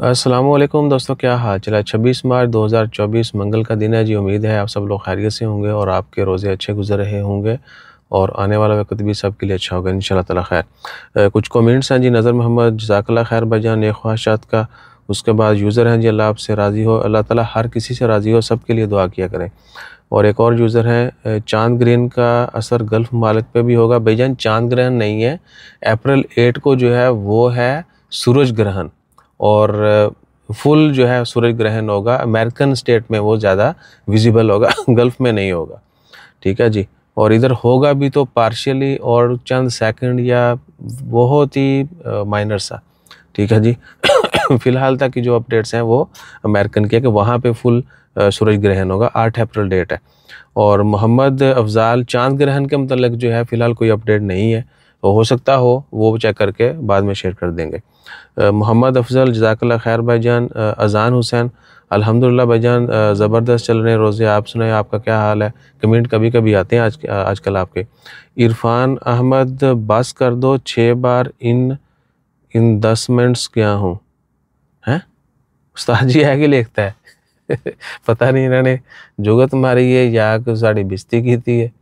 असलम दोस्तों क्या हाल चला छब्बीस मार्च 2024 मंगल का दिन है जी उम्मीद है आप सब लोग खैरियत से होंगे और आपके रोज़े अच्छे गुजर रहे होंगे और आने वाला वक्त भी सब के लिए अच्छा होगा इन ताला खैर कुछ कमेंट्स हैं जी नज़र मोहम्मद जजाकला खैर भाईजान ने ख्वाहिशात का उसके बाद यूज़र हैं जी अल्लाह आपसे राज़ी हो अल्लाह तला हर किसी से राज़ी हो सब के लिए दुआ किया करें और एक और यूज़र हैं चांद ग्रहण का असर गल्फ़ मालिक पर भी होगा भाईजान चांद ग्रहण नहीं है अप्रैल एट को जो है वो है सूरज ग्रहण और फुल जो है सूरज ग्रहण होगा अमेरिकन स्टेट में वो ज़्यादा विजिबल होगा गल्फ़ में नहीं होगा ठीक है जी और इधर होगा भी तो पार्शियली और चंद सेकंड या बहुत ही माइनर सा ठीक है जी फ़िलहाल तक की जो अपडेट्स हैं वो अमेरिकन के कि वहाँ पे फुल सूरज ग्रहण होगा आठ अप्रैल डेट है और मोहम्मद अफजाल चांद ग्रहण के मतलब जो है फ़िलहाल कोई अपडेट नहीं है तो हो सकता हो वो चेक करके बाद में शेयर कर देंगे मोहम्मद अफजल जजाकल्ला खैर भाईजान अजान हुसैन अल्हम्दुलिल्लाह भाईजान ज़बरदस्त चल रहे रोज़े आप सुनाए आपका क्या हाल है कमेंट कभी कभी आते हैं आज आजकल आपके इरफान अहमद बस कर दो छः बार इन इन दस मिनट्स क्या हूँ हैं उस्ताद जी है कि लिखता है पता नहीं इन्होंने जुगत मारी है या साड़ी बिस्ती की है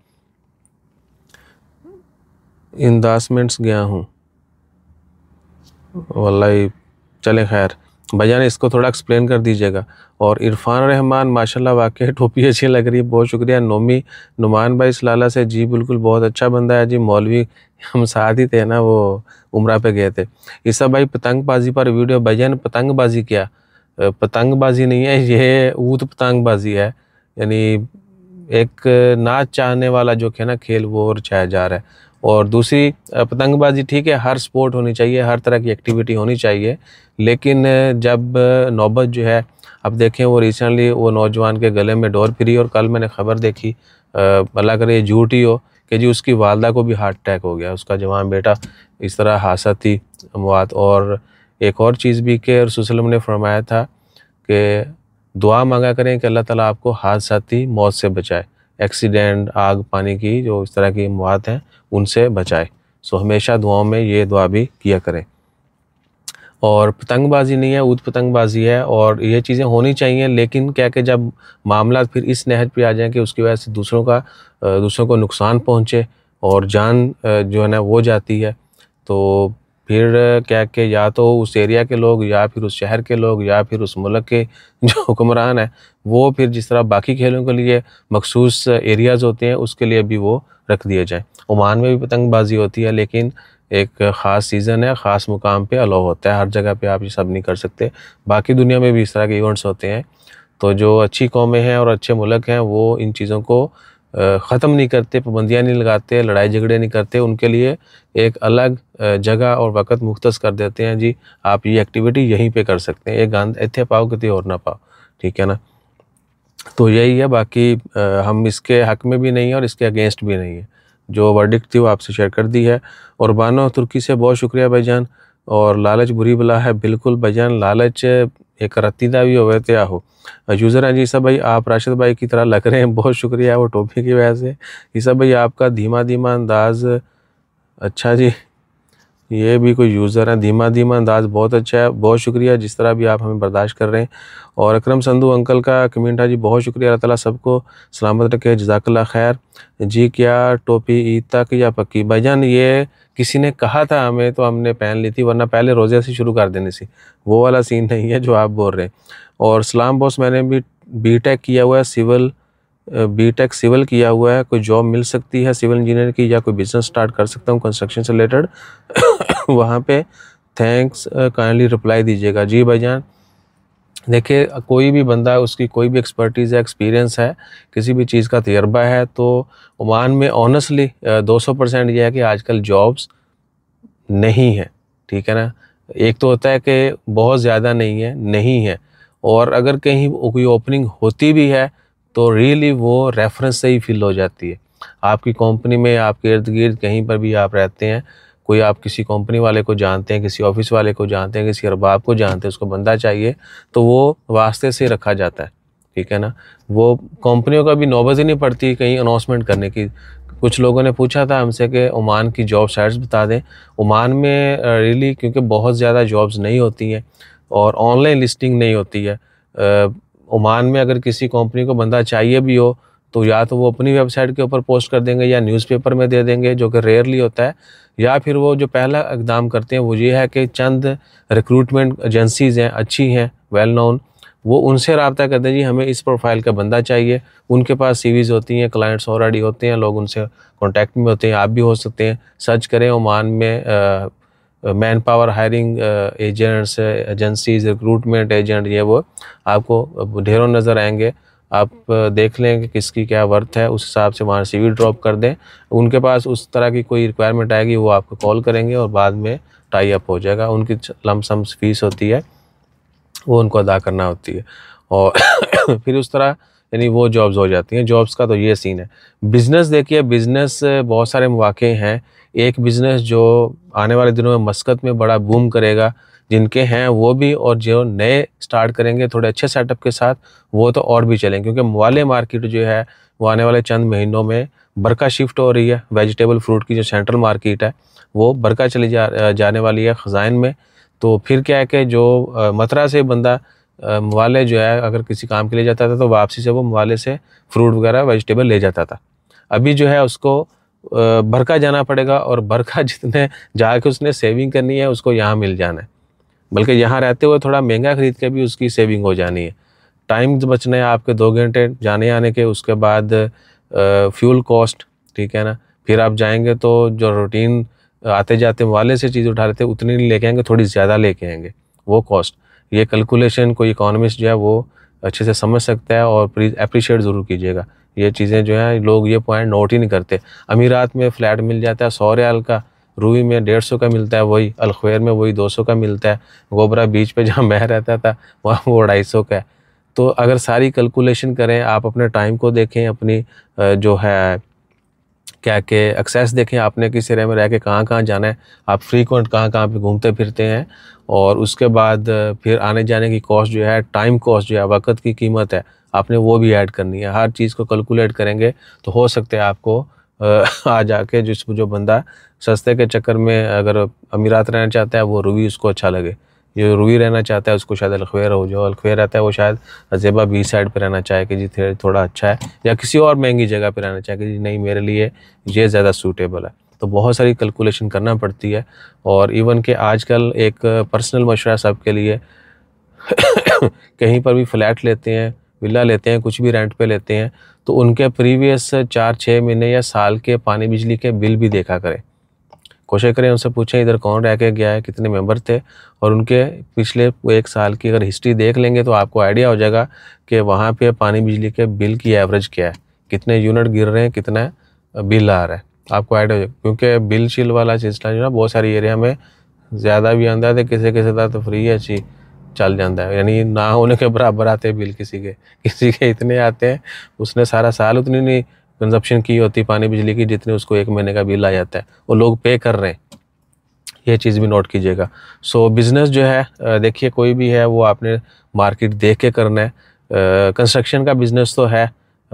इन दस मिनट्स गया हूँ वल्ला चले खैर भैया ने इसको थोड़ा एक्सप्लेन कर दीजिएगा और इरफान रहमान माशाल्लाह वाकई टोपी अच्छी लग रही है बहुत शुक्रिया नोमी नुमान भाई सलाला से जी बिल्कुल बहुत अच्छा बंदा है जी मौलवी हम साथ ही थे ना वो उम्र पे गए थे ईसा भाई पतंगबाजी पर वीडियो भैया ने पतंगबाजी किया पतंगबाजी नहीं है ये ऊत पतंगबाजी है यानी एक नाच चाहने वाला जो है ना खेल वो और चाहे जा रहा है और दूसरी पतंगबाजी ठीक है हर स्पोर्ट होनी चाहिए हर तरह की एक्टिविटी होनी चाहिए लेकिन जब नौबत जो है अब देखें वो रिसेंटली वो नौजवान के गले में डोर फिरी और कल मैंने खबर देखी भला करे ये झूठ ही हो कि जी उसकी वालदा को भी हार्ट अटैक हो गया उसका जवान बेटा इस तरह हादसा थी मवाद और एक और चीज़ भी के रसुलम ने फरमाया था कि दुआ मांगा करें कि अल्लाह ताला आपको हादसा थी मौत से बचाए एक्सीडेंट आग पानी की जो इस तरह की मवाद हैं उनसे बचाए सो हमेशा दुआओं में ये दुआ भी किया करें और पतंगबाजी नहीं है ऊद पतंगबाजी है और ये चीज़ें होनी चाहिए लेकिन क्या कि जब मामला फिर इस नहज पे आ जाएँ कि उसकी वजह से दूसरों का दूसरों को नुकसान पहुँचे और जान जो है ना वो जाती है तो फिर क्या के या तो उस एरिया के लोग या फिर उस शहर के लोग या फिर उस मुल्क के जो हुक्मरान हैं वो फिर जिस तरह बाकी खेलों के लिए मखसूस एरियाज़ होते हैं उसके लिए भी वो रख दिए जाएँ ओमान में भी पतंगबाजी होती है लेकिन एक ख़ास सीज़न है ख़ास मुकाम पे अलाउ होता है हर जगह पे आप ये सब नहीं कर सकते बाकी दुनिया में भी इस तरह के इवेंट्स होते हैं तो जो अच्छी कौमें हैं और अच्छे मुल्क हैं वो इन चीज़ों को ख़त्म नहीं करते पाबंदियाँ नहीं लगाते लड़ाई झगड़े नहीं करते उनके लिए एक अलग जगह और वक़्त मुख्त कर देते हैं जी आप ये एक्टिविटी यहीं पे कर सकते हैं एक गंद इतने पाओ कि और ना पाओ ठीक है ना तो यही है बाकी हम इसके हक में भी नहीं है और इसके अगेंस्ट भी नहीं है जो वर्डिक थी वो आपसे शेयर कर दी है और बानो तुर्की से बहुत शुक्रिया भाईजान और लालच बुरी बला है बिल्कुल भाईजान लालच एक रत्तीदा भी हो तो आहो यूज़र हैं जीसा भाई आप राशिद भाई की तरह लग रहे हैं बहुत शुक्रिया वो टोपी की वजह से ईसा भाई आपका धीमा धीमा अंदाज़ अच्छा जी ये भी कोई यूज़र हैं धीमा धीमा अंदाज बहुत अच्छा है बहुत शुक्रिया जिस तरह भी आप हमें बर्दाश्त कर रहे हैं और अक्रम संधु अंकल का कमेंट है जी बहुत शुक्रिया अल्लाह ताला सबको सलामत रखे जजाकल्ला खैर जी क्या टोपी ईद तक या पक्की भाईजान ये किसी ने कहा था हमें तो हमने पहन ली थी वरना पहले रोज़े से शुरू कर देने से वो वाला सीन नहीं है जो आप बोल रहे हैं और सलाम बॉस मैंने भी बी किया हुआ है सिविल बीटेक सिविल किया हुआ है कोई जॉब मिल सकती है सिविल इंजीनियर की या कोई बिजनेस स्टार्ट कर सकता हूँ कंस्ट्रक्शन से रिलेटेड वहाँ पे थैंक्स काइंडली रिप्लाई दीजिएगा जी भाईजान देखिए कोई भी बंदा उसकी कोई भी एक्सपर्टीज़ है एक्सपीरियंस है किसी भी चीज़ का तजर्बा है तो ओमान में ऑनेस्टली 200 परसेंट यह है कि आजकल जॉब्स नहीं है ठीक है ना एक तो होता है कि बहुत ज़्यादा नहीं है नहीं है और अगर कहीं कोई ओपनिंग होती भी है तो रियली वो रेफरेंस से ही फील हो जाती है आपकी कंपनी में आपके इर्द गिर्द कहीं पर भी आप रहते हैं कोई आप किसी कंपनी वाले को जानते हैं किसी ऑफिस वाले को जानते हैं किसी अरबाब को जानते हैं उसको बंदा चाहिए तो वो वास्ते से रखा जाता है ठीक है ना वो कंपनियों का भी नौबत ही नहीं पड़ती कहीं अनाउंसमेंट करने की कुछ लोगों ने पूछा था हमसे कि ओमान की जॉब साइट्स बता दें ओमान में रियली क्योंकि बहुत ज़्यादा जॉब्स नहीं होती हैं और ऑनलाइन लिस्टिंग नहीं होती है ओमान में अगर किसी कंपनी को बंदा चाहिए भी हो तो या तो वो अपनी वेबसाइट के ऊपर पोस्ट कर देंगे या न्यूज़पेपर में दे देंगे जो कि रेयरली होता है या फिर वो जो पहला इकदाम करते हैं वो ये है कि चंद रिक्रूटमेंट एजेंसीज़ हैं अच्छी हैं वेल नोन वो उनसे रबता करते हैं जी हमें इस प्रोफाइल का बंदा चाहिए उनके पास सीवीज़ होती हैं क्लाइंट्स ऑलरेडी होते हैं लोग उनसे कॉन्टैक्ट में होते हैं आप भी हो सकते हैं सर्च करें ओमान में manpower hiring agents agencies recruitment agent ये वो आपको ढेरों नज़र आएंगे आप देख लें कि किसकी क्या वर्थ है उस हिसाब से वहाँ सी ड्रॉप कर दें उनके पास उस तरह की कोई रिक्वायरमेंट आएगी वो आपको कॉल करेंगे और बाद में टाई अप हो जाएगा उनकी लमसम फीस होती है वो उनको अदा करना होती है और फिर उस तरह यानी वो जॉब्स हो जाती हैं जॉब्स का तो ये सीन है बिज़नेस देखिए बिज़नेस बहुत सारे मौाक़े हैं एक बिज़नेस जो आने वाले दिनों में मस्कत में बड़ा बूम करेगा जिनके हैं वो भी और जो नए स्टार्ट करेंगे थोड़े अच्छे सेटअप के साथ वो तो और भी चलेंगे क्योंकि मवाले मार्केट जो है वो आने वाले चंद महीनों में बरका शिफ्ट हो रही है वेजिटेबल फ्रूट की जो सेंट्रल मार्केट है वो बरका चली जा जाने वाली है ख़जाइन में तो फिर क्या है कि जो मथुरा से बंदा मवाले जो है अगर किसी काम के लिए जाता था तो वापसी से वो मवाले से फ्रूट वगैरह वेजिटेबल ले जाता था अभी जो है उसको भरका जाना पड़ेगा और भरका जितने जाके उसने सेविंग करनी है उसको यहाँ मिल जाना है बल्कि यहाँ रहते हुए थोड़ा महंगा ख़रीद के भी उसकी सेविंग हो जानी है टाइम बचना है आपके दो घंटे जाने आने के उसके बाद फ्यूल कॉस्ट ठीक है ना फिर आप जाएंगे तो जो रूटीन आते जाते वाले से चीज़ उठा रहे थे उतनी नहीं लेके आएंगे थोड़ी ज़्यादा लेके आएंगे वो कॉस्ट ये कैलकुलेशन कोई इकोनॉमिस्ट जो है वो अच्छे से समझ सकता है और प्लीज़ अप्रिशिएट ज़रूर कीजिएगा ये चीज़ें जो हैं लोग ये पॉइंट नोट ही नहीं करते अमीरात में फ़्लैट मिल जाता है सौ रियाल का रूई में डेढ़ सौ का मिलता है वही अलखैर में वही दो सौ का मिलता है गोबरा बीच पे जहाँ मैं रहता था वहाँ वो ढाई सौ का है तो अगर सारी कैलकुलेशन करें आप अपने टाइम को देखें अपनी जो है क्या के एक्सेस देखें आपने किस एरिया में रह के कहाँ कहाँ जाना है आप फ्रीकुंट कहाँ कहाँ पे घूमते फिरते हैं और उसके बाद फिर आने जाने की कॉस्ट जो है टाइम कॉस्ट जो है वक्त की कीमत है आपने वो भी ऐड करनी है हर चीज़ को कैलकुलेट करेंगे तो हो सकते है आपको आ जाके जिस जो बंदा सस्ते के चक्कर में अगर अमीरात रहना चाहता है वो रूवी उसको अच्छा लगे जो रुई रहना चाहता है उसको शायद अलखवेर हो जाओ अलखवेर रहता है वो शायद अजेबा बी साइड पर रहना चाहे कि जी थोड़ा अच्छा है या किसी और महंगी जगह पर रहना चाहे कि जी नहीं मेरे लिए ये ज़्यादा सूटेबल है तो बहुत सारी कैलकुलेशन करना पड़ती है और इवन के आजकल एक पर्सनल मशरा सबके लिए कहीं पर भी फ्लैट लेते हैं विला लेते हैं कुछ भी रेंट पे लेते हैं तो उनके प्रीवियस चार छः महीने या साल के पानी बिजली के बिल भी देखा करें कोशिश करें उनसे पूछें इधर कौन रह के गया है कितने मेंबर थे और उनके पिछले एक साल की अगर हिस्ट्री देख लेंगे तो आपको आइडिया हो जाएगा कि वहाँ पे पानी बिजली के बिल की एवरेज क्या है कितने यूनिट गिर रहे हैं कितना बिल आ रहा है आपको आइडिया हो जाएगा क्योंकि बिल शिल वाला सिलसिला जो ना बहुत सारी एरिया में ज़्यादा भी आंदा है तो किसी किसी तरह तो फ्री है अच्छी चल जाता है यानी ना होने के बराबर आते हैं बिल किसी के किसी के इतने आते हैं उसने सारा साल उतनी नहीं कंजप्शन की होती पानी बिजली की जितनी उसको एक महीने का बिल आ जाता है वो लोग पे कर रहे हैं ये चीज़ भी नोट कीजिएगा सो so, बिज़नेस जो है देखिए कोई भी है वो आपने मार्केट देख के करना है कंस्ट्रक्शन का बिज़नेस तो है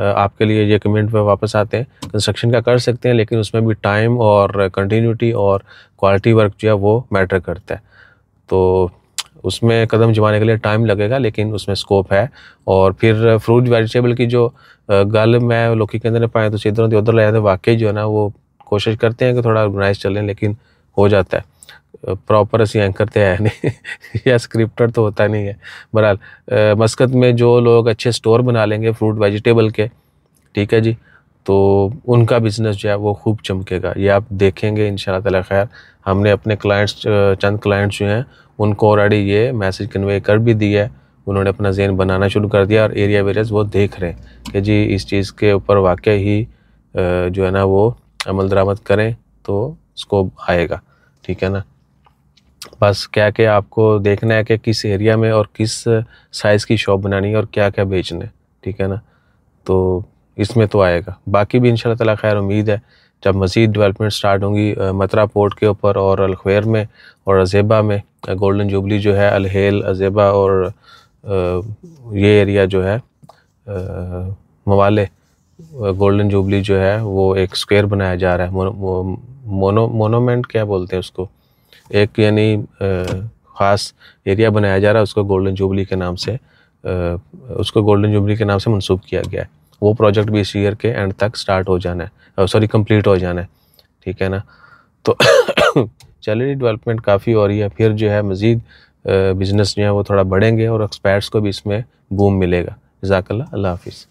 आपके लिए ये कमेंट में वापस आते हैं कंस्ट्रक्शन का कर सकते हैं लेकिन उसमें भी टाइम और कंटिन्यूटी और क्वालिटी वर्क जो है वो मैटर करता है तो उसमें कदम जमाने के लिए टाइम लगेगा लेकिन उसमें स्कोप है और फिर फ्रूट वेजिटेबल की जो गल मैं लोग के अंदर पाए तो इधर उधर ले जाते तो वाकई जो है ना वो कोशिश करते हैं कि थोड़ा ऑर्गेनाइज चलें लेकिन हो जाता है प्रॉपर असं एंकर तो है नहीं या स्क्रिप्टर तो होता नहीं है बहरहाल मस्कत में जो लोग अच्छे स्टोर बना लेंगे फ्रूट वेजिटेबल के ठीक है जी तो उनका बिज़नेस जो है वो खूब चमकेगा ये आप देखेंगे इन शाला खैर हमने अपने क्लाइंट्स चंद क्लाइंट्स जो हैं उनको ऑलरेडी ये मैसेज कन्वे कर भी दिया है उन्होंने अपना जहन बनाना शुरू कर दिया और एरिया वेरियस वो देख रहे हैं कि जी इस चीज़ के ऊपर वाक़ ही जो है ना वो अमल दरामद करें तो स्कोप आएगा ठीक है ना बस क्या क्या आपको देखना है कि किस एरिया में और किस साइज़ की शॉप बनानी है और क्या क्या बेचना है ठीक है ना तो इसमें तो आएगा बाकी भी इन शैर खैर उम्मीद है जब मज़ीद डेवलपमेंट स्टार्ट होंगी मथुरा पोर्ट के ऊपर और अलखेर में और अजेबा में गोल्डन जुबली जो है अलहेल अजेबा और ये एरिया जो है मवाले गोल्डन जुबली जो है वो एक स्क्वायर बनाया जा रहा है मोनो मोनोमेंट क्या बोलते हैं उसको एक यानी ख़ास एरिया बनाया जा रहा है उसको गोल्डन जुबली के नाम से उसको गोल्डन जुबली के नाम से मनसूब किया गया है वो प्रोजेक्ट भी इस ईयर के एंड तक स्टार्ट हो जाना है सॉरी कंप्लीट हो जाना है ठीक है ना तो सैलरी डेवलपमेंट काफ़ी हो रही है फिर जो है मज़ीद बिज़नेस जो है वो थोड़ा बढ़ेंगे और एक्सपर्ट्स को भी इसमें बूम मिलेगा जजाकल्ला अल्लाह हाफिज़